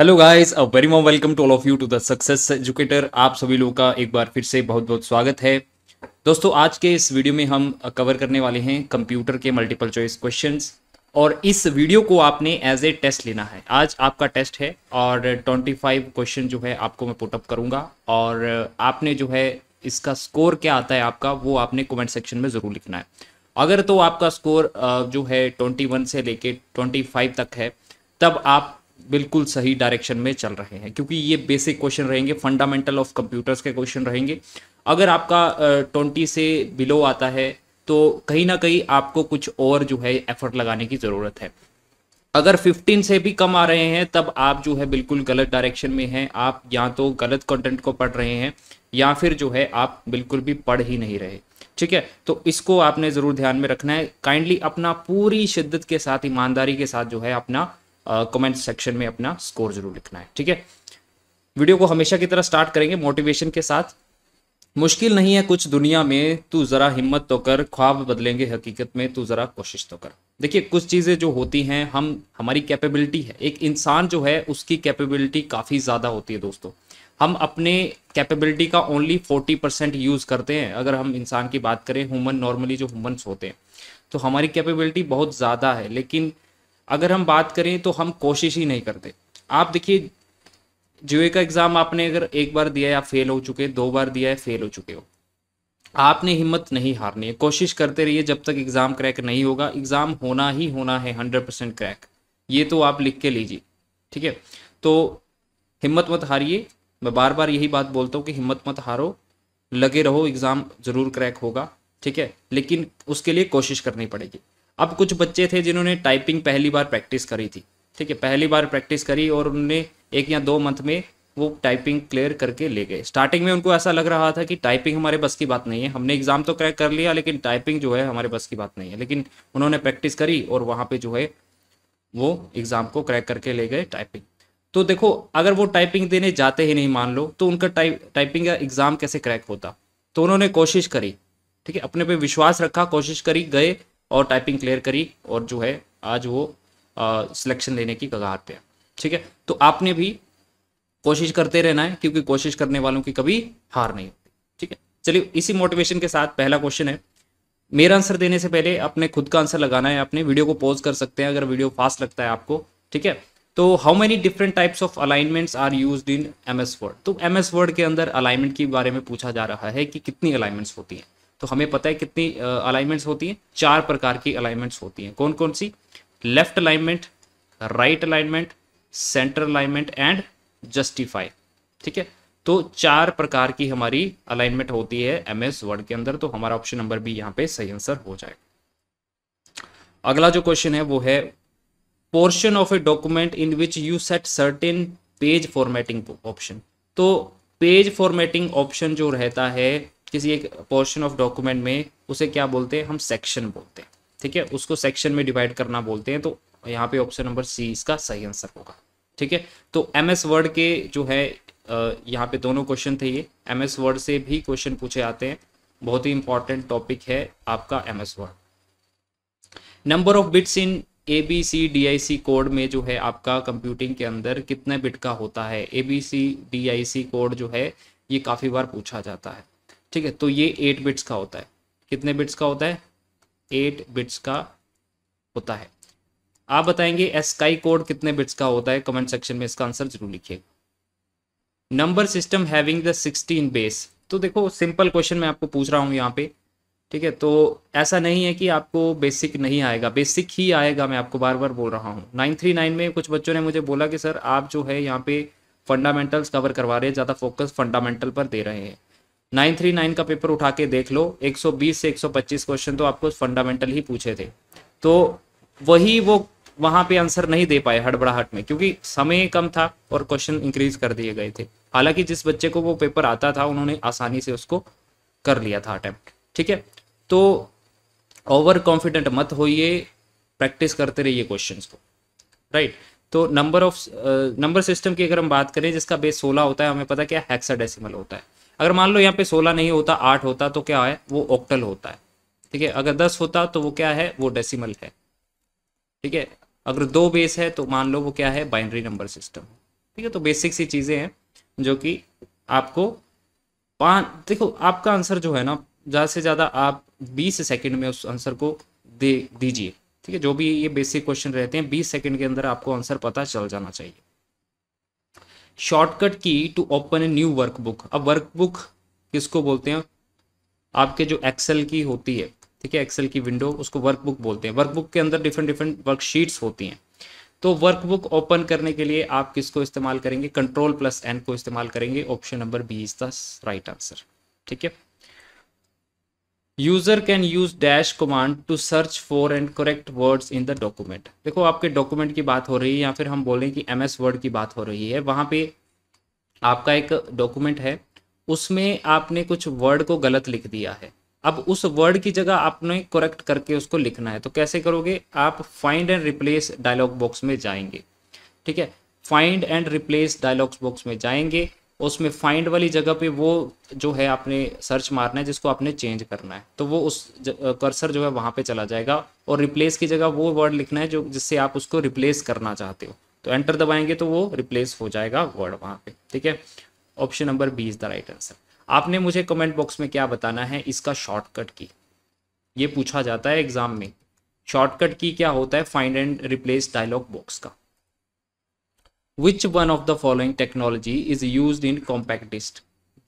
Hello guys a very warm welcome to all of you to the success educator आप सभी लोगों का एक बार फिर से बहुत बहुत स्वागत है दोस्तों आज के इस वीडियो में हम कवर करने वाले हैं कंप्यूटर के मल्टीपल चॉइस क्वेश्चंस और इस वीडियो को आपने एज ए टेस्ट लेना है आज आपका टेस्ट है और 25 क्वेश्चन जो है आपको मैं पुटअप करूँगा और आपने जो है इसका स्कोर क्या आता है आपका वो आपने कॉमेंट सेक्शन में ज़रूर लिखना है अगर तो आपका स्कोर जो है ट्वेंटी से लेके ट्वेंटी तक है तब आप बिल्कुल सही डायरेक्शन में चल रहे हैं क्योंकि ये बेसिक क्वेश्चन रहेंगे फंडामेंटल ऑफ कंप्यूटर्स के क्वेश्चन रहेंगे अगर आपका ट्वेंटी से बिलो आता है तो कहीं ना कहीं आपको कुछ और जो है एफर्ट लगाने की ज़रूरत है अगर 15 से भी कम आ रहे हैं तब आप जो है बिल्कुल गलत डायरेक्शन में हैं आप या तो गलत कंटेंट को पढ़ रहे हैं या फिर जो है आप बिल्कुल भी पढ़ ही नहीं रहे ठीक है तो इसको आपने ज़रूर ध्यान में रखना है काइंडली अपना पूरी शिद्दत के साथ ईमानदारी के साथ जो है अपना कमेंट सेक्शन में अपना स्कोर जरूर लिखना है ठीक है वीडियो को हमेशा की तरह स्टार्ट करेंगे मोटिवेशन के साथ मुश्किल नहीं है कुछ दुनिया में तू ज़रा हिम्मत तो कर ख्वाब बदलेंगे हकीकत में तू ज़रा कोशिश तो कर देखिए कुछ चीज़ें जो होती हैं हम हमारी कैपेबिलिटी है एक इंसान जो है उसकी कैपेबिलिटी काफ़ी ज़्यादा होती है दोस्तों हम अपने कैपेबिलिटी का ओनली फोर्टी परसेंट यूज़ करते हैं अगर हम इंसान की बात करें ह्यूमन नॉर्मली जो ह्यूमन्स होते हैं तो हमारी कैपेबिलिटी बहुत ज़्यादा है लेकिन अगर हम बात करें तो हम कोशिश ही नहीं करते आप देखिए जुए का एग्ज़ाम आपने अगर एक बार दिया है आप फेल हो चुके दो बार दिया है फेल हो चुके हो आपने हिम्मत नहीं हारनी है कोशिश करते रहिए जब तक एग्ज़ाम क्रैक नहीं होगा एग्ज़ाम होना ही होना है हंड्रेड परसेंट क्रैक ये तो आप लिख के लीजिए ठीक है तो हिम्मत मत हारिए मैं बार बार यही बात बोलता हूँ कि हिम्मत मत हारो लगे रहो एग्ज़ाम ज़रूर क्रैक होगा ठीक है लेकिन उसके लिए कोशिश करनी पड़ेगी अब कुछ बच्चे थे जिन्होंने टाइपिंग पहली बार प्रैक्टिस करी थी ठीक है पहली बार प्रैक्टिस करी और उन्होंने एक या दो मंथ में वो टाइपिंग क्लियर करके ले गए स्टार्टिंग में उनको ऐसा लग रहा था कि टाइपिंग हमारे बस की बात नहीं है हमने एग्ज़ाम तो क्रैक कर लिया लेकिन टाइपिंग जो है हमारे बस की बात नहीं है लेकिन उन्होंने प्रैक्टिस करी और वहाँ पे जो है वो एग्ज़ाम को क्रैक करके ले गए टाइपिंग तो देखो अगर वो टाइपिंग देने जाते ही नहीं मान लो तो उनका टाइप टाइपिंग का एग्ज़ाम कैसे क्रैक होता तो उन्होंने कोशिश करी ठीक है अपने पे विश्वास रखा कोशिश करी गए और टाइपिंग क्लियर करी और जो है आज वो सिलेक्शन लेने की कगार पे ठीक है तो आपने भी कोशिश करते रहना है क्योंकि कोशिश करने वालों की कभी हार नहीं होती ठीक है चलिए इसी मोटिवेशन के साथ पहला क्वेश्चन है मेरा आंसर देने से पहले अपने खुद का आंसर लगाना है आपने वीडियो को पॉज कर सकते हैं अगर वीडियो फास्ट लगता है आपको ठीक है तो how many different types of alignments are use in M S Word तो एम एस वर्ड के अंदर अलाइनमेंट के बारे में पूछा जा रहा है कि कितनी अलाइनमेंट्स होती हैं तो हमें पता है कितनी अलाइनमेंट्स होती हैं चार प्रकार की अलाइनमेंट्स होती हैं कौन कौन सी left alignment right alignment centre alignment and justify ठीक है तो चार प्रकार की हमारी अलाइनमेंट होती है एम एस वर्ड के अंदर तो हमारा ऑप्शन नंबर बी यहाँ पे सही आंसर हो जाएगा अगला जो क्वेश्चन है वो है portion of a document in which you set certain page formatting option तो पेज फॉर्मेटिंग ऑप्शन जो रहता है किसी एक पोर्शन ऑफ डॉक्यूमेंट में उसे क्या बोलते हैं हम सेक्शन बोलते हैं ठीक है उसको सेक्शन में डिवाइड करना बोलते हैं तो यहाँ पे ऑप्शन नंबर सी इसका सही आंसर होगा ठीक है तो एम एस वर्ड के जो है यहाँ पे दोनों क्वेश्चन थे ये एम एस वर्ड से भी क्वेश्चन पूछे आते हैं बहुत ही इंपॉर्टेंट टॉपिक है आपका M S Word number of bits in A B C D I C code में जो है आपका कंप्यूटिंग के अंदर कितने बिट का होता है A B C D I C code जो है ये काफ़ी बार पूछा जाता है ठीक है तो ये एट बिट्स का होता है कितने बिट्स का होता है एट बिट्स का होता है आप बताएंगे एसकाई कोड कितने बिट्स का होता है कमेंट सेक्शन में इसका आंसर जरूर लिखिएगा number system having the sixteen base तो देखो सिंपल क्वेश्चन मैं आपको पूछ रहा हूँ यहाँ पे ठीक है तो ऐसा नहीं है कि आपको बेसिक नहीं आएगा बेसिक ही आएगा मैं आपको बार बार बोल रहा हूँ नाइन थ्री नाइन में कुछ बच्चों ने मुझे बोला कि सर आप जो है यहाँ पे फंडामेंटल्स कवर करवा रहे हैं ज़्यादा फोकस फंडामेंटल पर दे रहे हैं 939 का पेपर उठा के देख लो 120 से 125 क्वेश्चन तो आपको फंडामेंटल ही पूछे थे तो वही वो वहां पे आंसर नहीं दे पाए हड़बड़ाहट में क्योंकि समय कम था और क्वेश्चन इंक्रीज कर दिए गए थे हालांकि जिस बच्चे को वो पेपर आता था उन्होंने आसानी से उसको कर लिया था अटैम्प्ट ठीक है तो ओवर कॉन्फिडेंट मत होइए प्रैक्टिस करते रहिए क्वेश्चन को राइट तो नंबर ऑफ नंबर सिस्टम की अगर हम बात करें जिसका बेस सोलह होता है हमें पता क्या हैक्सा डेसिमल होता है अगर मान लो यहाँ पे सोलह नहीं होता आठ होता तो क्या है वो ऑक्टल होता है ठीक है अगर दस होता तो वो क्या है वो डेसिमल है ठीक है अगर दो बेस है तो मान लो वो क्या है बाइनरी नंबर सिस्टम ठीक है तो बेसिक सी चीज़ें हैं जो कि आपको पाँच देखो आपका आंसर जो है ना ज़्यादा से ज़्यादा आप बीस सेकेंड में उस आंसर को दे दीजिए ठीक है जो भी ये बेसिक क्वेश्चन रहते हैं बीस सेकेंड के अंदर आपको आंसर पता चल जाना चाहिए shortcut key to open a new workbook अब वर्कबुक किसको बोलते हैं आपके जो एक्सेल की होती है ठीक है एक्सेल की विंडो उसको वर्कबुक बोलते हैं वर्कबुक के अंदर डिफरेंट डिफरेंट वर्कशीट्स होती हैं तो वर्कबुक ओपन करने के लिए आप किसको इस्तेमाल करेंगे कंट्रोल प्लस एन को इस्तेमाल करेंगे option number B is the right answer ठीक है user can use dash command to search for and correct words in the document देखो आपके डॉक्यूमेंट की बात हो रही है या फिर हम बोलें कि एम एस वर्ड की बात हो रही है वहां पे आपका एक डॉक्यूमेंट है उसमें आपने कुछ वर्ड को गलत लिख दिया है अब उस वर्ड की जगह आपने करेक्ट करके उसको लिखना है तो कैसे करोगे आप find and replace dialog box में जाएंगे ठीक है find and replace dialogs box में जाएंगे उसमें फाइंड वाली जगह पे वो जो है आपने सर्च मारना है जिसको आपने चेंज करना है तो वो उस कर्सर जो है वहाँ पे चला जाएगा और रिप्लेस की जगह वो वर्ड लिखना है जो जिससे आप उसको रिप्लेस करना चाहते हो तो एंटर दबाएंगे तो वो रिप्लेस हो जाएगा वर्ड वहाँ पे ठीक है option number B is the right answer आपने मुझे कमेंट बॉक्स में क्या बताना है इसका शॉर्टकट की ये पूछा जाता है एग्जाम में शॉर्टकट की क्या होता है find and replace dialog box का which one of the following technology is use in compact disc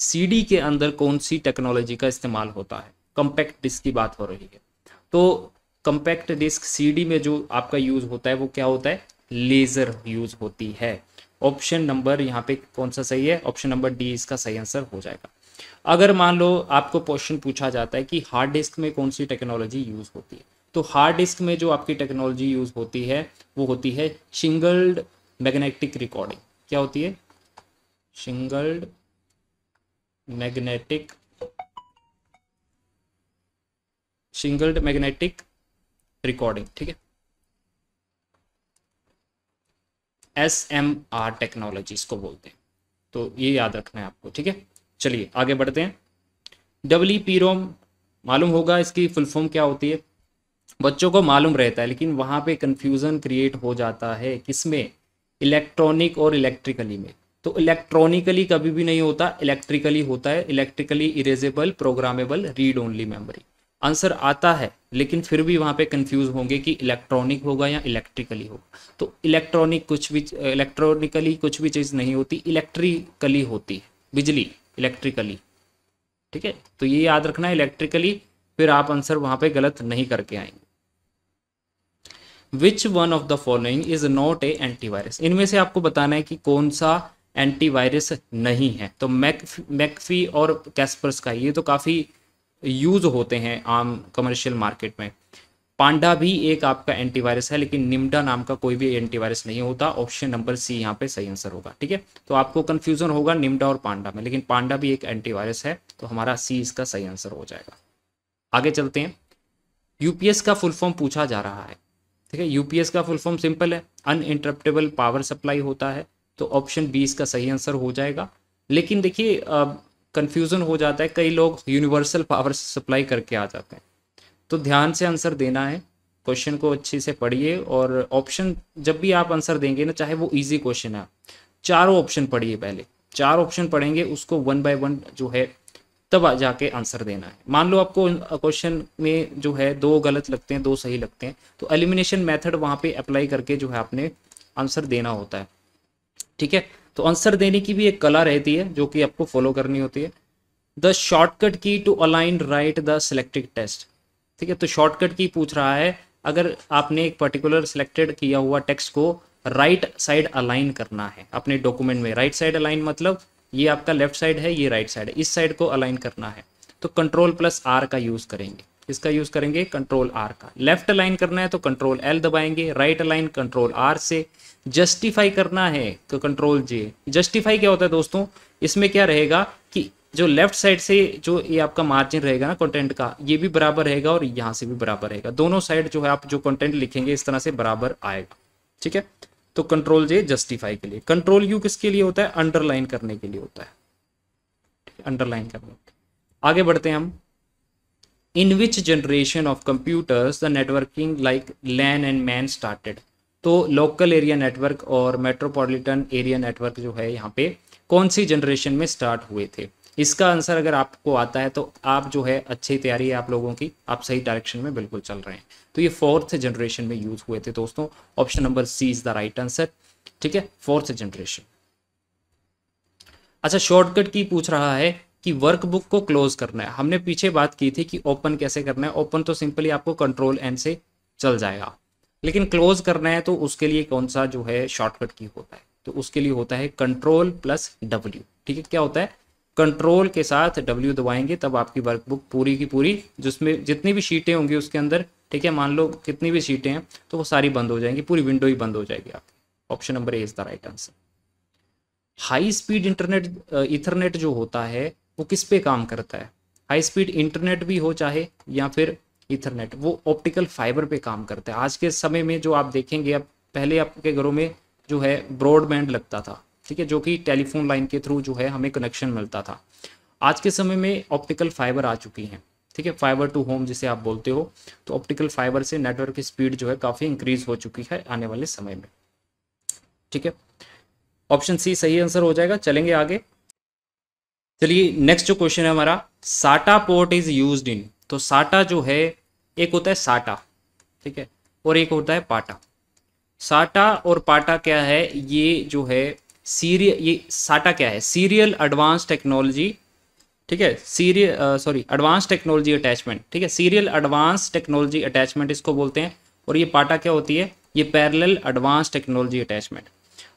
C के अंदर कौन सी टेक्नोलॉजी का इस्तेमाल होता है कॉम्पैक्ट डिस्क की बात हो रही है तो कंपैक्ट डिस्क सी में जो आपका यूज होता है वो क्या होता है लेजर यूज होती है ऑप्शन नंबर यहाँ पे कौन सा सही है ऑप्शन नंबर डी इसका सही आंसर हो जाएगा अगर मान लो आपको क्वेश्चन पूछा जाता है कि हार्ड डिस्क में कौन सी टेक्नोलॉजी यूज होती है तो हार्ड डिस्क में जो आपकी टेक्नोलॉजी यूज होती है वो होती है सिंगल्ड मैग्नेटिक रिकॉर्डिंग क्या होती है singled magnetic singled magnetic recording ठीक है एस एम आर टेक्नोलॉजी इसको बोलते हैं तो ये याद रखना है आपको ठीक है चलिए आगे बढ़ते हैं डब्ल्यू पी रोम मालूम होगा इसकी फुल फॉर्म क्या होती है बच्चों को मालूम रहता है लेकिन वहां पे कंफ्यूजन क्रिएट हो जाता है किसमें इलेक्ट्रॉनिक और इलेक्ट्रिकली में तो इलेक्ट्रॉनिकली कभी भी नहीं होता इलेक्ट्रिकली होता है electrically erasable programmable read only memory answer आता है लेकिन फिर भी वहाँ पे कंफ्यूज होंगे कि इलेक्ट्रॉनिक होगा या इलेक्ट्रिकली होगा तो इलेक्ट्रॉनिक कुछ भी इलेक्ट्रॉनिकली कुछ भी चीज़ नहीं होती इलेक्ट्रिकली होती है बिजली इलेक्ट्रिकली ठीक है तो ये याद रखना इलेक्ट्रिकली फिर आप आंसर वहाँ पे गलत नहीं करके आएंगे which one of the following is not a antivirus इनमें से आपको बताना है कि कौन सा एंटीवायरस नहीं है तो मैक मैकफी और कैस्पर्स का ये तो काफ़ी यूज होते हैं आम कमर्शियल मार्केट में पांडा भी एक आपका एंटीवायरस है लेकिन निम्डा नाम का कोई भी एंटीवायरस नहीं होता ऑप्शन नंबर सी यहाँ पे सही आंसर होगा ठीक है तो आपको कन्फ्यूजन होगा निम्डा और पांडा में लेकिन पांडा भी एक एंटीवायरस है तो हमारा सी इसका सही आंसर हो जाएगा आगे चलते हैं यूपीएस का फुल फॉर्म पूछा जा रहा है ठीक है यूपीएस का फुल फॉर्म सिंपल है अन इंटरप्टेबल पावर सप्लाई होता है तो ऑप्शन बी इसका सही आंसर हो जाएगा लेकिन देखिए कन्फ्यूज़न हो जाता है कई लोग यूनिवर्सल पावर सप्लाई करके आ जाते हैं तो ध्यान से आंसर देना है क्वेश्चन को अच्छे से पढ़िए और ऑप्शन जब भी आप आंसर देंगे ना चाहे वो इजी क्वेश्चन है चारों ऑप्शन पढ़िए पहले चार ऑप्शन पढ़ेंगे उसको वन बाय वन जो है तब जाके आंसर देना है मान लो आपको क्वेश्चन में जो है दो गलत लगते हैं दो सही लगते हैं तो एलिमिनेशन मेथड वहां पे अप्लाई करके जो है आपने आंसर देना होता है ठीक है तो आंसर देने की भी एक कला रहती है जो कि आपको फॉलो करनी होती है the shortcut key to align right the selected test ठीक है तो शॉर्टकट की पूछ रहा है अगर आपने एक पर्टिकुलर सिलेक्टेड किया हुआ टेक्स्ट को राइट साइड अलाइन करना है अपने डॉक्यूमेंट में राइट साइड अलाइन मतलब ये आपका लेफ्ट साइड है ये राइट साइड है इस साइड को अलाइन करना है तो कंट्रोल प्लस आर का यूज़ करेंगे इसका यूज़ करेंगे कंट्रोल आर का लेफ्ट अलाइन करना है तो कंट्रोल एल दबाएंगे राइट अलाइन कंट्रोल आर से जस्टिफाई करना है तो कंट्रोल जे जस्टिफाई क्या होता है दोस्तों इसमें क्या रहेगा कि जो लेफ्ट साइड से जो ये आपका मार्जिन रहेगा ना कंटेंट का ये भी बराबर रहेगा और यहां से भी बराबर रहेगा दोनों साइड जो है आप जो कंटेंट लिखेंगे इस तरह से बराबर आएगा ठीक है तो कंट्रोल जे जस्टिफाई के लिए कंट्रोल यू किसके लिए होता है अंडरलाइन करने के लिए होता है अंडरलाइन करने आगे बढ़ते हैं हम in which generation of computers the networking like LAN and MAN started तो लोकल एरिया नेटवर्क और मेट्रोपॉलिटन एरिया नेटवर्क जो है यहाँ पे कौन सी जनरेशन में स्टार्ट हुए थे इसका आंसर अगर आपको आता है तो आप जो है अच्छी तैयारी है आप लोगों की आप सही डायरेक्शन में बिल्कुल चल रहे हैं तो ये फोर्थ जनरेशन में यूज हुए थे दोस्तों option number C is the right answer ठीक है फोर्थ जनरेशन अच्छा शॉर्टकट की पूछ रहा है कि वर्कबुक को क्लोज करना है हमने पीछे बात की थी कि ओपन कैसे करना है ओपन तो सिंपली आपको कंट्रोल एन से चल जाएगा लेकिन क्लोज करना है तो उसके लिए कौन सा जो है शॉर्टकट की होता है तो उसके लिए होता है कंट्रोल प्लस डब्ल्यू ठीक है क्या होता है कंट्रोल के साथ डब्ल्यू दबाएंगे तब आपकी वर्कबुक पूरी की पूरी जिसमें जितनी भी शीटें होंगी उसके अंदर ठीक है मान लो कितनी भी सीटें हैं तो वो सारी बंद हो जाएंगी पूरी विंडो ही बंद हो जाएगी आपकी option number A is the right answer high speed internet ethernet जो होता है वो किस पे काम करता है हाई स्पीड इंटरनेट भी हो चाहे या फिर इथरनेट वो ऑप्टिकल फाइबर पे काम करता है आज के समय में जो आप देखेंगे अब पहले आपके घरों में जो है ब्रॉडबैंड लगता था ठीक है जो कि टेलीफोन लाइन के थ्रू जो है हमें कनेक्शन मिलता था आज के समय में ऑप्टिकल फाइबर आ चुकी हैं ठीक है फाइबर टू होम जिसे आप बोलते हो तो ऑप्टिकल फाइबर से नेटवर्क की स्पीड जो है काफ़ी इंक्रीज हो चुकी है आने वाले समय में ठीक है ऑप्शन सी सही आंसर हो जाएगा चलेंगे आगे चलिए नेक्स्ट जो क्वेश्चन है हमारा साटा पोर्ट इज यूज इन तो साटा जो है एक होता है साटा ठीक है और एक होता है पाटा साटा और पाटा क्या है ये जो है सीरियल ये साटा क्या है सीरियल एडवांस टेक्नोलॉजी ठीक है serial sorry advance technology attachment ठीक है सीरियल एडवांस टेक्नोलॉजी अटैचमेंट इसको बोलते हैं और ये पाटा क्या होती है ये पैरेलल एडवांस टेक्नोलॉजी अटैचमेंट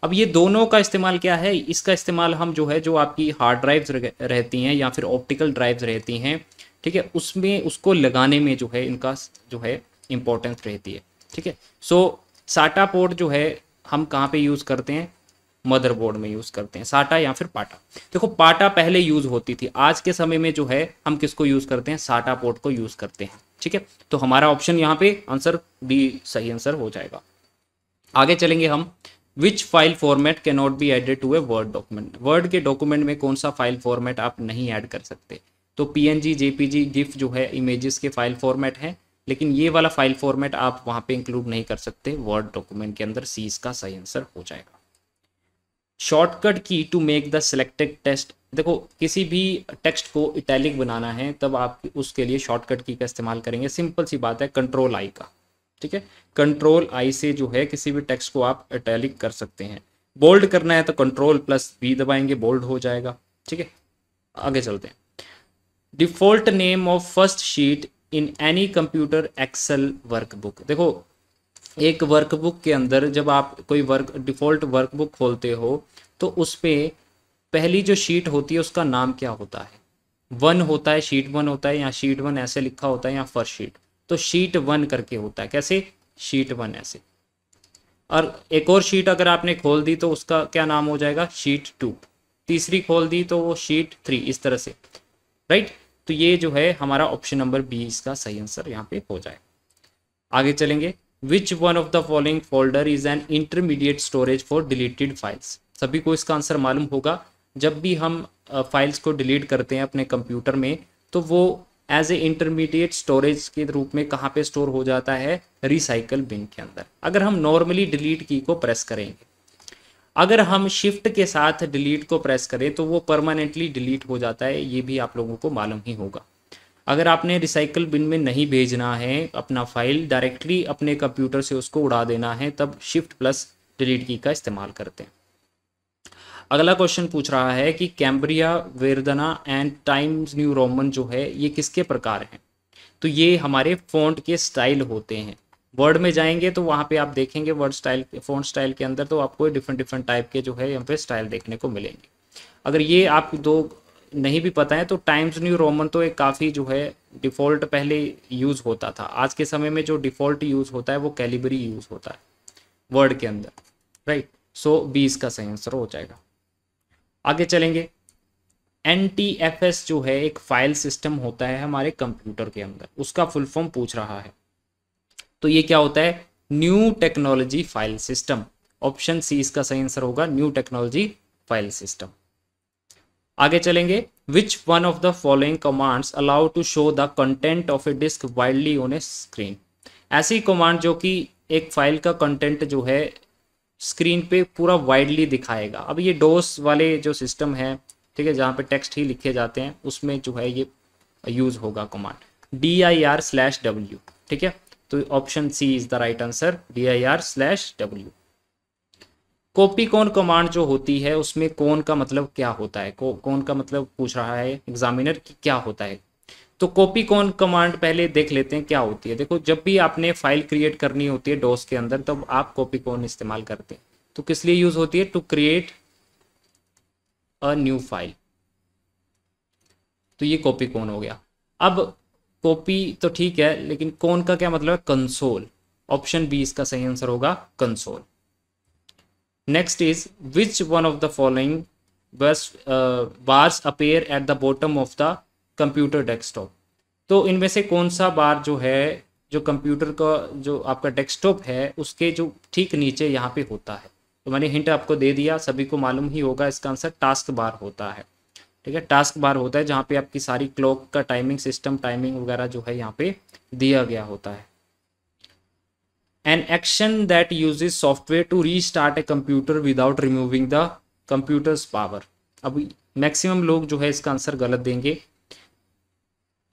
अब ये दोनों का इस्तेमाल क्या है इसका इस्तेमाल हम जो है जो आपकी हार्ड ड्राइव्स रहती हैं या फिर ऑप्टिकल ड्राइव्स रहती हैं ठीक है उसमें उसको लगाने में जो है इनका जो है इम्पोर्टेंस रहती है ठीक है सो साटा पोर्ट जो है हम कहाँ पे यूज़ करते हैं मदरबोर्ड में यूज़ करते हैं साटा या फिर पाटा देखो पाटा पहले यूज़ होती थी आज के समय में जो है हम किसको यूज़ करते हैं साटा पोर्ट को यूज़ करते हैं ठीक है तो हमारा ऑप्शन यहाँ पे आंसर बी सही आंसर हो जाएगा आगे चलेंगे हम which file format can not be added to a word document word के डॉक्यूमेंट में कौन सा फाइल फॉर्मेट आप नहीं ऐड कर सकते तो P N G J G GIF जो है इमेजेस के फाइल फॉर्मेट है लेकिन ये वाला फाइल फॉर्मेट आप वहां पे इंक्लूड नहीं कर सकते वर्ड डॉक्यूमेंट के अंदर सी इसका सही आंसर हो जाएगा shortcut key to make the selected text देखो किसी भी टेक्स्ट को इटैलिक बनाना है तब आप उसके लिए शॉर्टकट की का इस्तेमाल करेंगे सिंपल सी बात है कंट्रोल आई का ठीक है कंट्रोल आई से जो है किसी भी टेक्स्ट को आप इटैलिक कर सकते हैं बोल्ड करना है तो कंट्रोल प्लस बी दबाएंगे बोल्ड हो जाएगा ठीक है आगे चलते हैं default name of first sheet in any computer Excel workbook देखो एक वर्कबुक के अंदर जब आप कोई वर्क डिफ़ॉल्ट वर्कबुक खोलते हो तो उस पर पहली जो शीट होती है उसका नाम क्या होता है वन होता है शीट वन होता है या शीट वन ऐसे लिखा होता है या फर्स्ट शीट तो शीट वन करके होता है कैसे शीट वन ऐसे और एक और शीट अगर आपने खोल दी तो उसका क्या नाम हो जाएगा शीट टू तीसरी खोल दी तो वो शीट थ्री इस तरह से राइट तो ये जो है हमारा ऑप्शन नंबर बी इसका सही आंसर यहाँ पे हो जाए आगे चलेंगे which one of the following folder is an intermediate storage for deleted files सभी को इसका आंसर मालूम होगा जब भी हम फाइल्स को डिलीट करते हैं अपने कंप्यूटर में तो वो एज ए इंटरमीडिएट स्टोरेज के रूप में कहाँ पे स्टोर हो जाता है रिसाइकल बिन के अंदर अगर हम नॉर्मली डिलीट की को प्रेस करेंगे अगर हम शिफ्ट के साथ डिलीट को प्रेस करें तो वो परमानेंटली डिलीट हो जाता है ये भी आप लोगों को मालूम ही होगा अगर आपने रिसाइकल बिन में नहीं भेजना है अपना फाइल डायरेक्टली अपने कंप्यूटर से उसको उड़ा देना है तब शिफ्ट प्लस डिलीट की का इस्तेमाल करते हैं अगला क्वेश्चन पूछ रहा है कि Cambria Verdana and Times New Roman जो है ये किसके प्रकार हैं तो ये हमारे फ़ॉन्ट के स्टाइल होते हैं वर्ड में जाएंगे तो वहाँ पे आप देखेंगे वर्ड स्टाइल फ़ॉन्ट स्टाइल के अंदर तो आपको डिफरेंट डिफरेंट टाइप के जो है यहाँ पे स्टाइल देखने को मिलेंगे अगर ये आप दो नहीं भी पता है तो टाइम्स न्यू रोमन तो एक काफ़ी जो है डिफ़ॉल्ट पहले यूज़ होता था आज के समय में जो डिफ़ॉल्ट यूज़ होता है वो कैलिबरी यूज़ होता है वर्ड के अंदर राइट सो बी इसका सही आंसर हो जाएगा आगे चलेंगे एन जो है एक फाइल सिस्टम होता है हमारे कंप्यूटर के अंदर उसका फुल फॉर्म पूछ रहा है तो ये क्या होता है new technology file system option C इसका सही आंसर होगा न्यू टेक्नोलॉजी फाइल सिस्टम आगे चलेंगे which one of the following commands allow to show the content of a disk widely on a screen ऐसी कमांड जो कि एक फाइल का कंटेंट जो है स्क्रीन पे पूरा वाइडली दिखाएगा अब ये डोस वाले जो सिस्टम है ठीक है जहाँ पे टेक्स्ट ही लिखे जाते हैं उसमें जो है ये यूज होगा command D I R slash W ठीक है तो option C is the right answer D I R slash W copy कौन कमांड जो होती है उसमें कौन का मतलब क्या होता है कौन का मतलब पूछ रहा है एग्जामिनर कि क्या होता है तो कॉपी कौन कमांड पहले देख लेते हैं क्या होती है देखो जब भी आपने फाइल क्रिएट करनी होती है डोस के अंदर तब आप कॉपी कौन इस्तेमाल करते हैं तो किस लिए यूज होती है to create a new file तो ये कॉपी कौन हो गया अब कॉपी तो ठीक है लेकिन कौन का क्या मतलब है कंसोल ऑप्शन बी इसका सही आंसर होगा console Next is which one of the following बस uh, bars appear at the bottom of the computer desktop? तो इनमें से कौन सा बार जो है जो कंप्यूटर का जो आपका डेस्कटॉप है उसके जो ठीक नीचे यहाँ पे होता है तो मैंने हिंट आपको दे दिया सभी को मालूम ही होगा इसका आंसर टास्क बार होता है ठीक है टास्क बार होता है जहाँ पे आपकी सारी क्लॉक का टाइमिंग सिस्टम टाइमिंग वगैरह जो है यहाँ पे दिया गया होता है an action that use software to restart a computer without removing the computer's power अब मैक्सिमम लोग जो है इसका आंसर गलत देंगे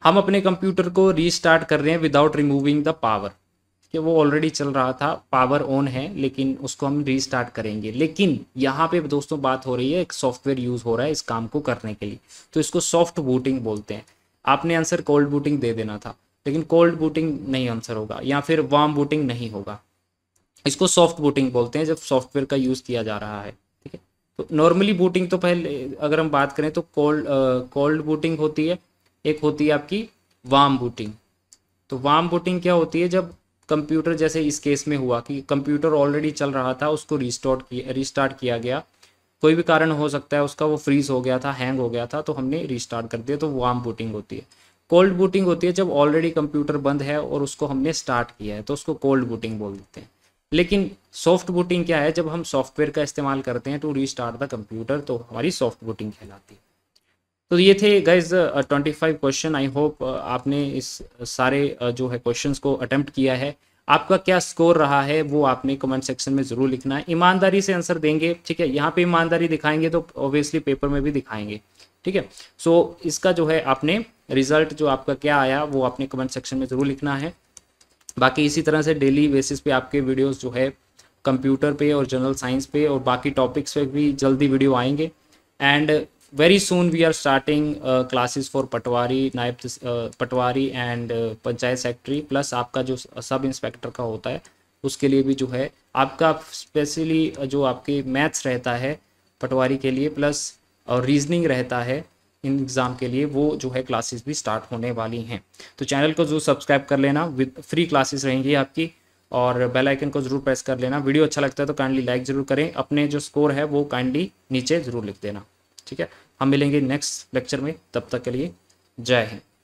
हम अपने कंप्यूटर को रीस्टार्ट कर रहे हैं विदाउट रिमूविंग द पावर कि वो ऑलरेडी चल रहा था पावर ऑन है लेकिन उसको हम रीस्टार्ट करेंगे लेकिन यहाँ पे दोस्तों बात हो रही है एक सॉफ्टवेयर यूज़ हो रहा है इस काम को करने के लिए तो इसको सॉफ्ट बूटिंग बोलते हैं आपने आंसर कोल्ड बूटिंग दे देना था लेकिन कोल्ड बूटिंग नहीं आंसर होगा या फिर वार्म बूटिंग नहीं होगा इसको सॉफ्ट बूटिंग बोलते हैं जब सॉफ्टवेयर का यूज़ किया जा रहा है ठीक है तो नॉर्मली बूटिंग तो पहले अगर हम बात करें तो कोल्ड कोल्ड बूटिंग होती है एक होती है आपकी वार्म बूटिंग तो वार्म बूटिंग क्या होती है जब कंप्यूटर जैसे इस केस में हुआ कि कंप्यूटर ऑलरेडी चल रहा था उसको रिस्टोर किया रिस्टार्ट किया गया कोई भी कारण हो सकता है उसका वो फ्रीज हो गया था हैंग हो गया था तो हमने रिस्टार्ट कर दिया तो वार्म बूटिंग होती है कोल्ड बूटिंग होती है जब ऑलरेडी कंप्यूटर बंद है और उसको हमने स्टार्ट किया है तो उसको कोल्ड बूटिंग बोल देते हैं लेकिन सॉफ्ट बूटिंग क्या है जब हम सॉफ्टवेयर का इस्तेमाल करते हैं टू रीस्टार्ट द कंप्यूटर तो हमारी सॉफ्ट बूटिंग कहलाती है तो ये थे guys twenty five question I hope आपने इस सारे जो है क्वेश्चन को अटेम्प्ट किया है आपका क्या स्कोर रहा है वो आपने कमेंट सेक्शन में ज़रूर लिखना है ईमानदारी से आंसर देंगे ठीक है यहाँ पे ईमानदारी दिखाएंगे तो ऑब्वियसली पेपर में भी दिखाएंगे ठीक है सो so, इसका जो है आपने रिजल्ट जो आपका क्या आया वो आपने कमेंट सेक्शन में ज़रूर लिखना है बाकी इसी तरह से डेली बेसिस पे आपके वीडियोस जो है कंप्यूटर पे और जनरल साइंस पे और बाकी टॉपिक्स पे भी जल्दी वीडियो आएंगे and very soon we are starting classes for Patwari Naib uh, Patwari and uh, panchayat secretary plus आपका जो सब इंस्पेक्टर का होता है उसके लिए भी जो है आपका स्पेशली जो आपके मैथ्स रहता है पटवारी के लिए प्लस और रीजनिंग रहता है इन एग्ज़ाम के लिए वो जो है क्लासेस भी स्टार्ट होने वाली हैं तो चैनल को जरूर सब्सक्राइब कर लेना विद फ्री क्लासेस रहेंगी आपकी और बेल आइकन को जरूर प्रेस कर लेना वीडियो अच्छा लगता है तो काइंडली लाइक ज़रूर करें अपने जो स्कोर है वो काइंडली नीचे ज़रूर लिख देना ठीक है हम मिलेंगे नेक्स्ट लेक्चर में तब तक के लिए जय हिंद